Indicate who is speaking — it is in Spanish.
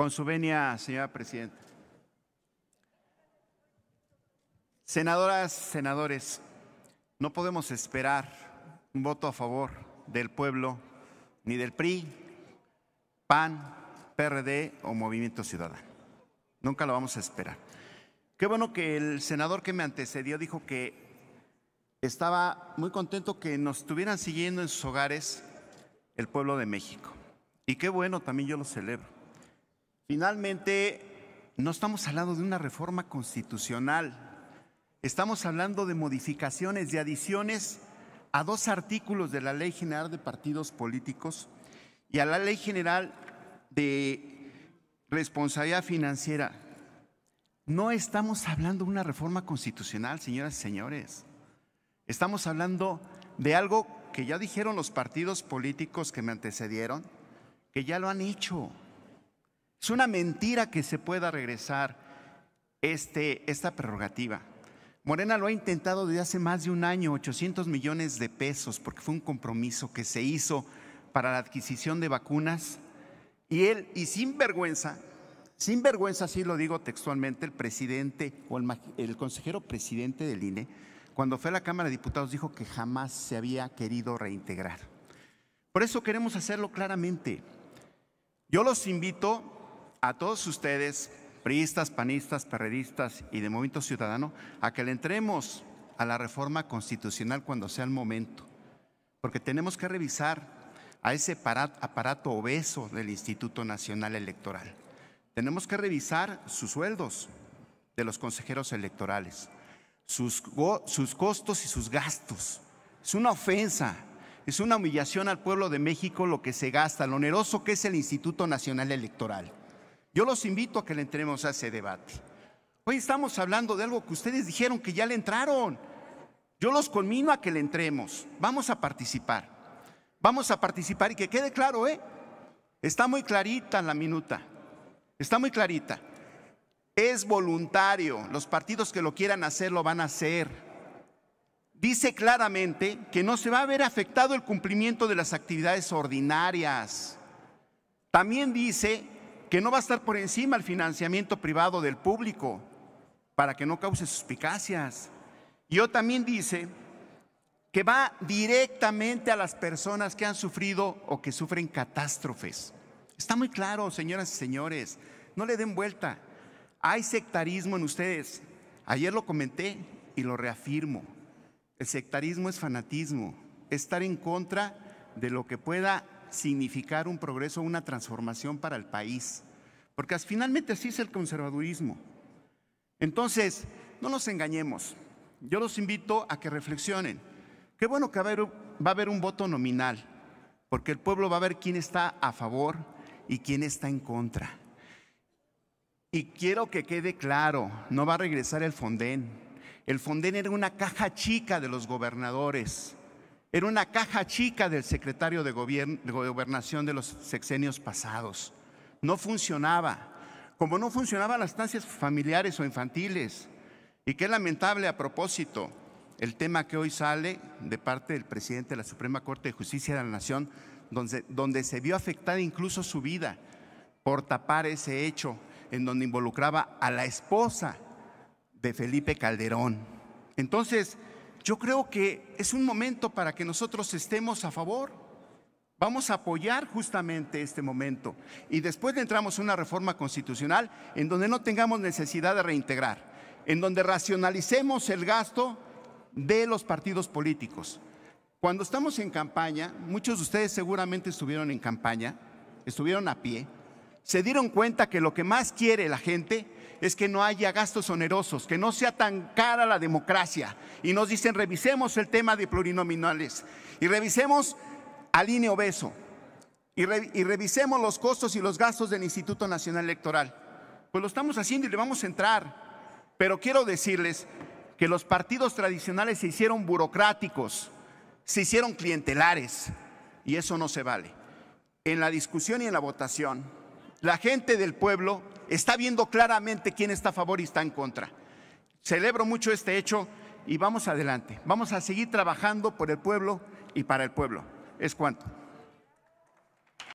Speaker 1: Con su venia, señora presidenta. Senadoras, senadores, no podemos esperar un voto a favor del pueblo, ni del PRI, PAN, PRD o Movimiento Ciudadano. Nunca lo vamos a esperar. Qué bueno que el senador que me antecedió dijo que estaba muy contento que nos estuvieran siguiendo en sus hogares el pueblo de México. Y qué bueno, también yo lo celebro. Finalmente, no estamos hablando de una reforma constitucional, estamos hablando de modificaciones, de adiciones a dos artículos de la Ley General de Partidos Políticos y a la Ley General de Responsabilidad Financiera. No estamos hablando de una reforma constitucional, señoras y señores. Estamos hablando de algo que ya dijeron los partidos políticos que me antecedieron, que ya lo han hecho. Es una mentira que se pueda regresar este, esta prerrogativa. Morena lo ha intentado desde hace más de un año, 800 millones de pesos, porque fue un compromiso que se hizo para la adquisición de vacunas. Y él, y sin vergüenza, sin vergüenza, así lo digo textualmente, el presidente o el, el consejero presidente del INE, cuando fue a la Cámara de Diputados, dijo que jamás se había querido reintegrar. Por eso queremos hacerlo claramente. Yo los invito a todos ustedes, priistas, panistas, perredistas y de Movimiento Ciudadano, a que le entremos a la reforma constitucional cuando sea el momento, porque tenemos que revisar a ese aparato obeso del Instituto Nacional Electoral. Tenemos que revisar sus sueldos de los consejeros electorales, sus, sus costos y sus gastos. Es una ofensa, es una humillación al pueblo de México lo que se gasta, lo oneroso que es el Instituto Nacional Electoral. Yo los invito a que le entremos a ese debate. Hoy estamos hablando de algo que ustedes dijeron que ya le entraron. Yo los conmino a que le entremos. Vamos a participar. Vamos a participar y que quede claro, ¿eh? Está muy clarita la minuta. Está muy clarita. Es voluntario. Los partidos que lo quieran hacer lo van a hacer. Dice claramente que no se va a ver afectado el cumplimiento de las actividades ordinarias. También dice que no va a estar por encima el financiamiento privado del público para que no cause suspicacias. Y también dice que va directamente a las personas que han sufrido o que sufren catástrofes. Está muy claro, señoras y señores, no le den vuelta. Hay sectarismo en ustedes. Ayer lo comenté y lo reafirmo. El sectarismo es fanatismo, estar en contra de lo que pueda significar un progreso, una transformación para el país. Porque finalmente así es el conservadurismo. Entonces, no nos engañemos. Yo los invito a que reflexionen. Qué bueno que va a, haber, un voto nominal, porque el pueblo va a ver quién está a favor y quién está en contra. Y quiero que quede claro, no va a regresar el Fonden. El Fonden era una caja chica de los gobernadores. Era una caja chica del secretario de, gobernación de los sexenios pasados. No funcionaba, como no funcionaban las estancias familiares o infantiles. Y qué lamentable a propósito el tema que hoy sale de parte del presidente de la Suprema Corte de Justicia de la Nación, donde, donde se vio afectada incluso su vida por tapar ese hecho en donde involucraba a la esposa de Felipe Calderón. Entonces, yo creo que es un momento para que nosotros estemos a favor. Vamos a apoyar justamente este momento. Y después entramos a una reforma constitucional en donde no tengamos necesidad de reintegrar, en donde racionalicemos el gasto de los partidos políticos. Cuando estamos en campaña, muchos de ustedes seguramente estuvieron en campaña, estuvieron a pie, se dieron cuenta que lo que más quiere la gente es que no haya gastos onerosos, que no sea tan cara la democracia. Y nos dicen, revisemos el tema de plurinominales y revisemos al INE obeso y, y revisemos los costos y los gastos del Instituto Nacional Electoral. Pues lo estamos haciendo y le vamos a entrar. Pero quiero decirles que los partidos tradicionales se hicieron burocráticos, se hicieron clientelares y eso no se vale. En la discusión y en la votación, la gente del pueblo está viendo claramente quién está a favor y está en contra. Celebro mucho este hecho y vamos adelante. Vamos a seguir trabajando por el pueblo y para el pueblo. Es cuanto.